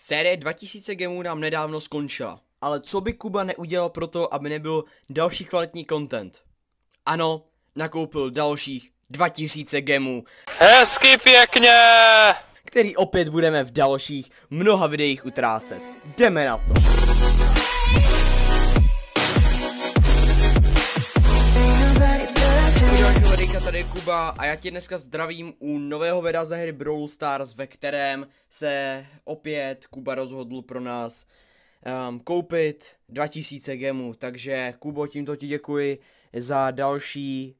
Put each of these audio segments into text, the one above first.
Série 2000 gemů nám nedávno skončila, ale co by Kuba neudělal pro to, aby nebyl další kvalitní content? Ano, nakoupil dalších 2000 gemů. Hezky pěkně! Který opět budeme v dalších mnoha videích utrácet. Jdeme na to! Kuba a já tě dneska zdravím u nového videa ze hry Brawl Stars, ve kterém se opět Kuba rozhodl pro nás um, koupit 2000 gemů, takže Kubo tímto ti děkuji za další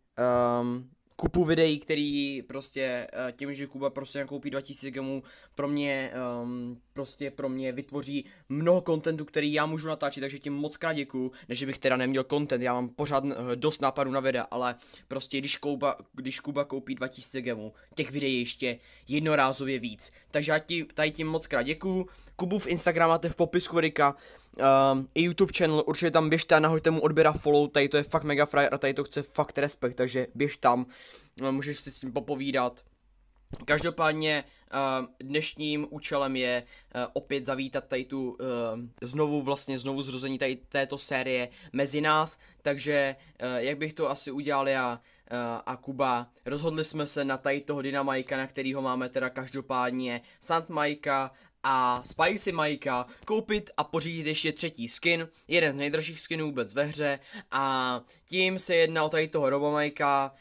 um, kupu videí, který prostě eh, tím, že Kuba prostě nakoupí 2000 gemů, pro mě, um, prostě pro mě vytvoří mnoho kontentu, který já můžu natáčet, takže tím moc krát děkuju, než bych teda neměl kontent, já mám pořád eh, dost nápadů na videa, ale prostě když Kuba, když Kuba koupí 2000 gemů, těch videí ještě jednorázově víc, takže já ti, tady tím moc krát děkuju, Kubu v Instagram máte v popisku Rika, um, ehm, i YouTube channel, určitě tam běžte a nahoďte mu odběra follow, tady to je fakt mega frajer a tady to chce fakt respekt, takže běž tam, No, můžeš si s tím popovídat. Každopádně eh, dnešním účelem je eh, opět zavítat tady tu eh, znovu vlastně znovu zrození tady této série mezi nás, takže jak bych to asi udělal já a Kuba, rozhodli jsme se na tady toho Dynamajka, na kterýho máme teda každopádně Majka a Spicy Majka koupit a pořídit ještě třetí skin, jeden z nejdražších skinů vůbec ve hře a tím se jedná o tady toho Robomajka,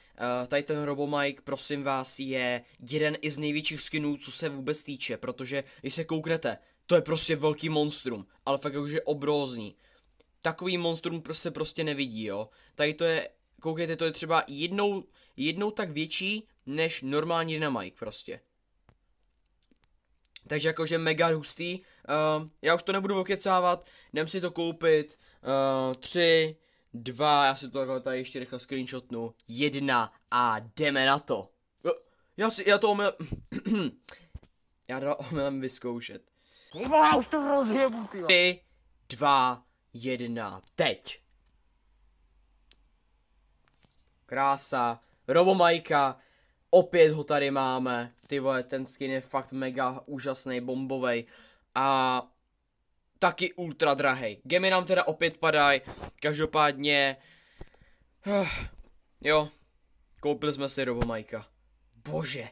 uh, tady ten Robomike, prosím vás, je jeden i z největších skinů, co se vůbec týče, protože když se kouknete, to je prostě velký monstrum, ale fakt jakože obrózní. Takový monstrum prostě se prostě nevidí, jo. Tady to je, koukejte, to je třeba jednou, jednou tak větší než normální Dynamike prostě. Takže jakože mega hustý. Uh, já už to nebudu okecávat, jdem si to koupit. Uh, tři, dva, já si to takhle tady ještě rychle screenshotnu. Jedna a jdeme na to. Uh, já si, já to omyl... já to omylem vyzkoušet. Já už to rozjebu, ty. Tři, dva, jedna, teď. Krása. Robomajka Opět ho tady máme. Ty vole, ten skin je fakt mega úžasný, bombovej. A taky ultra drahej. Gemy nám teda opět padají. Každopádně... Jo. Koupili jsme si Robomajka. Bože.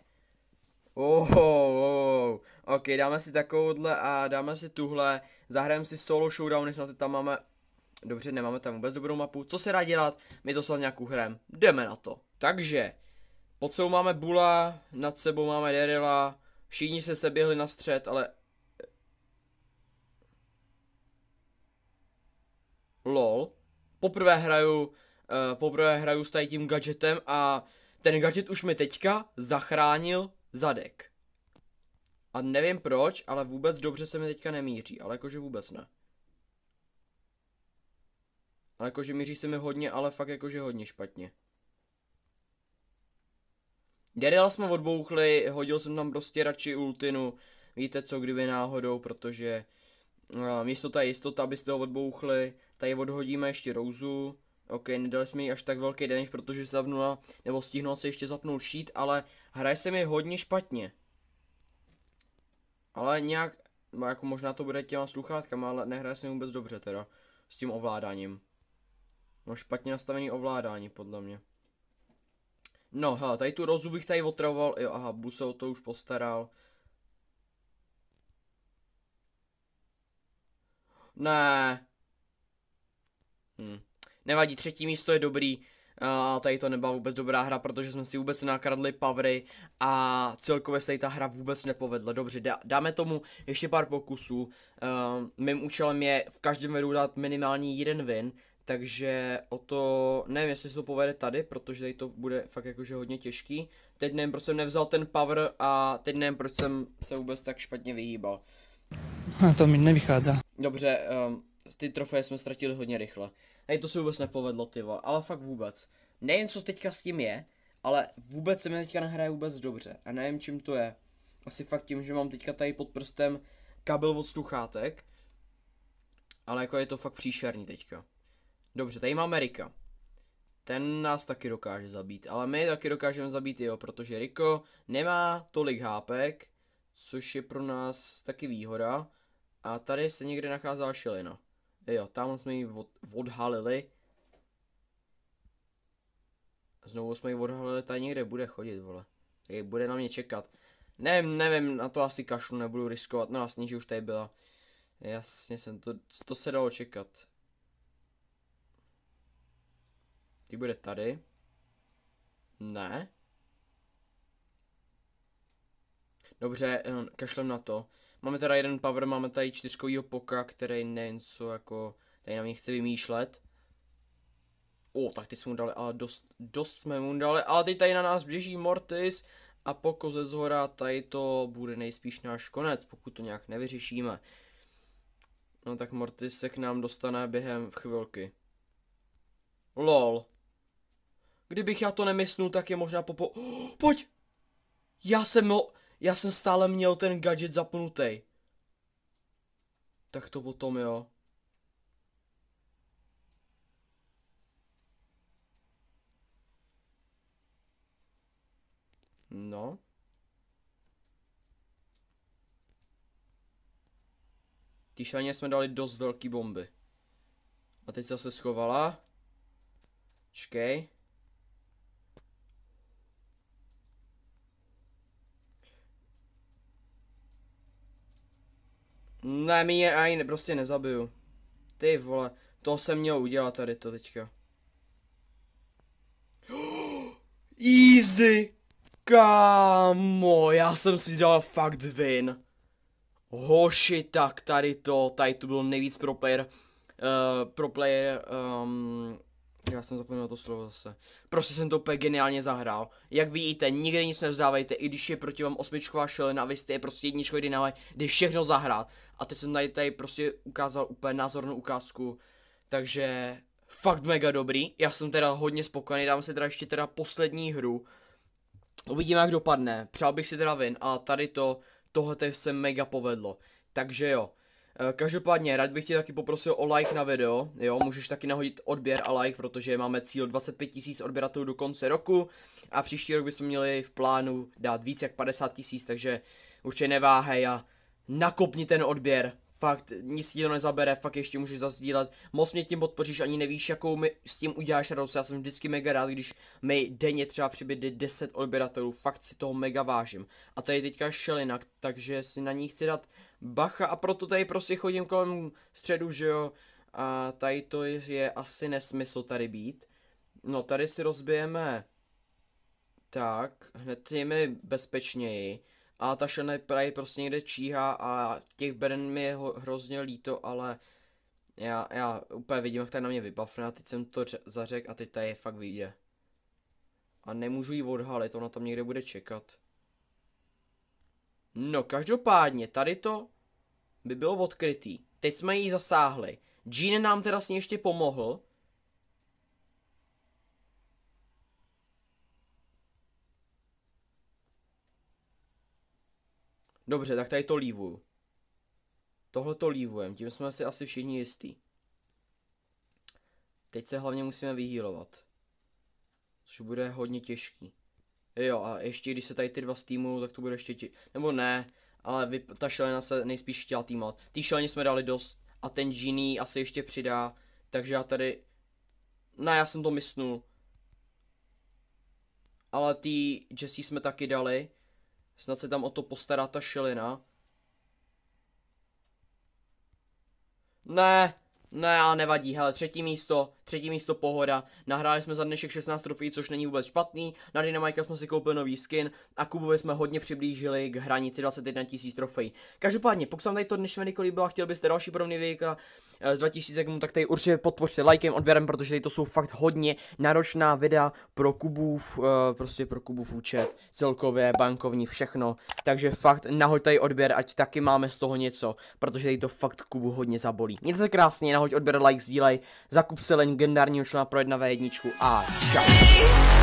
Oh, oh, oh. Ok, dáme si takovouhle a dáme si tuhle. Zahrajeme si solo showdown, snad tam máme... Dobře, nemáme tam vůbec dobrou mapu. Co se dá dělat? My to snad nějakou hrem. Jdeme na to. Takže, pod sebou máme Bula, nad sebou máme Derila, všichni se seběhli na střed, ale... Eh, LOL. Poprvé hraju, uh, poprvé hraju s tady tím gadgetem a ten gadget už mi teďka zachránil zadek. A nevím proč, ale vůbec dobře se mi teďka nemíří, ale jakože vůbec ne. Ale jakože míří se mi hodně, ale fakt jakože hodně špatně. Derila jsme odbouchli, hodil jsem tam prostě radši ultinu, víte co, kdyby náhodou, protože uh, jistota je jistota, abyste ho odbouchli, tady odhodíme ještě Rouzu, ok, nedali jsme jí až tak velký damage, protože se zapnula, nebo stihnul se ještě zapnout šít, ale hraje se mi hodně špatně. Ale nějak, no, jako možná to bude těma sluchátkama, ale nehraje se mi vůbec dobře teda, s tím ovládáním. No špatně nastavený ovládání, podle mě. No, hele, tady tu rozu bych tady otravoval. Jo, aha, Buso to už postaral. Ne. Hm. Nevadí, třetí místo je dobrý. A tady to nebyla vůbec dobrá hra, protože jsme si vůbec nakradli pavry a celkově se ta hra vůbec nepovedla. Dobře, dáme tomu ještě pár pokusů. Uh, mým účelem je v každém vedu dát minimální jeden win, takže o to, nevím, jestli se to povede tady, protože tady to bude fakt jakože hodně těžký. Teď nevím, proč jsem nevzal ten power a teď nevím, proč jsem se vůbec tak špatně vyhýbal. To mi nevychází. Dobře, um, ty trofeje jsme ztratili hodně rychle. Hej, to se vůbec nepovedlo, ty vole, ale fakt vůbec. Nejen co teďka s tím je, ale vůbec se mi teďka nehraje vůbec dobře a nevím, čím to je. Asi fakt tím, že mám teďka tady pod prstem kabel od sluchátek, ale jako je to fakt příšerný teďka. Dobře, tady máme Rika. Ten nás taky dokáže zabít, ale my taky dokážeme zabít jeho, protože Riko nemá tolik hápek, což je pro nás taky výhoda. A tady se někde nacházá šelina. Jo, tam jsme ji od, odhalili. Znovu jsme ji odhalili, tady někde bude chodit, vole. Tady bude na mě čekat. Nevím, nevím, na to asi kašlu nebudu riskovat, no jasně, že už tady byla. Jasně jsem, to, to se dalo čekat. Ty bude tady. Ne. Dobře, eh, kašlem na to. Máme teda jeden power, máme tady čtyřkovýho poka, který nejen co jako tady na mě chce vymýšlet. O, tak ty jsme mu dali, ale dost, dost jsme mu dali, ale teď tady na nás běží Mortis a poko ze zhora tady to bude nejspíš náš konec, pokud to nějak nevyřešíme. No tak Mortis se k nám dostane během v chvilky. LOL. Kdybych já to nemyslnul, tak je možná popo... Oh, pojď! Já jsem, mo... já jsem stále měl ten gadget zapnutý. Tak to potom jo. No. Tišaně jsme dali dost velký bomby. A teď se zase schovala. Čkej. Ne, mi je ani prostě nezabiju. Ty vole, to jsem měl udělat tady to teďka. Easy! Kámo, já jsem si dal fakt win. Hoši, tak tady to, tady to byl nejvíc pro player, uh, pro player um, já jsem zapomněl to slovo zase. Prostě jsem to úplně geniálně zahrál. Jak vidíte, nikdy nic nevzdávejte, i když je proti vám osmičková šelena, vy jste je prostě jedničkový dynale, jde všechno zahrát. A teď jsem tady, tady prostě ukázal úplně názornou ukázku. Takže fakt mega dobrý. Já jsem teda hodně spokojený, dám si teda ještě teda poslední hru. Uvidíme, jak dopadne. Přál bych si teda vin a tady to, tohle se mega povedlo. Takže jo. Eh, každopádně, rád bych tě taky poprosil o like na video, jo, můžeš taky nahodit odběr a like, protože máme cíl 25 tisíc odběratelů do konce roku a příští rok bychom měli v plánu dát víc jak 50 tisíc, takže určitě neváhej a nakopni ten odběr, fakt nic ti to nezabere, fakt ještě můžeš zazdílet, moc mě tím podpoříš, ani nevíš, jakou mi s tím uděláš radost, já jsem vždycky mega rád, když mi denně třeba přibyde 10 odběratelů, fakt si toho mega vážím. A tady teďka šelina, takže si na ní chci dát bacha a proto tady prostě chodím kolem středu, že jo, a tady to je asi nesmysl tady být. No tady si rozbijeme tak, hned mi bezpečněji. A ta šelna tady prostě někde číhá a těch beren mi je ho, hrozně líto, ale já, já úplně vidím, jak tady na mě vybafne a teď jsem to zařekl a teď tady je fakt vyjde. A nemůžu ji odhalit, ona tam někde bude čekat. No každopádně, tady to by bylo odkrytý. Teď jsme ji zasáhli. Jean nám teda s ní ještě pomohl. Dobře, tak tady to lívuju. Tohle to lívujem, tím jsme si asi všichni jistí. Teď se hlavně musíme vyhýlovat. Což bude hodně těžký. Jo, a ještě když se tady ty dva stýmují, tak to bude ještě těžší. Nebo ne, ale vy, ta šelena se nejspíš chtěla týmat. Tý šeleně jsme dali dost a ten Genie asi ještě přidá, takže já tady, no já jsem to mysnul. Ale tý Jesse jsme taky dali, snad se tam o to postará ta šelina. Ne, ne, ale nevadí, hele, třetí místo, třetí místo pohoda. Nahráli jsme za dnešek 16 trofejí, což není vůbec špatný. Na Dynamika jsme si koupili nový skin a Kubovi jsme hodně přiblížili k hranici 21 000 trofejí. Každopádně, pokud vám tady to dnešní video líbilo a chtěl byste další podobný videa e, z 2000 sekund, tak tady určitě podpořte lajkem odběrem, protože tady to jsou fakt hodně náročná videa pro Kubův, e, prostě pro Kubův účet, celkově bankovní, všechno. Takže fakt nahoď tady odběr, ať taky máme z toho něco, protože tady to fakt Kubu hodně zabolí. Mějte se krásně, nahoď odběr, like, sdílej, zakup se leň, legendárního člena pro jedna v 1 a čau.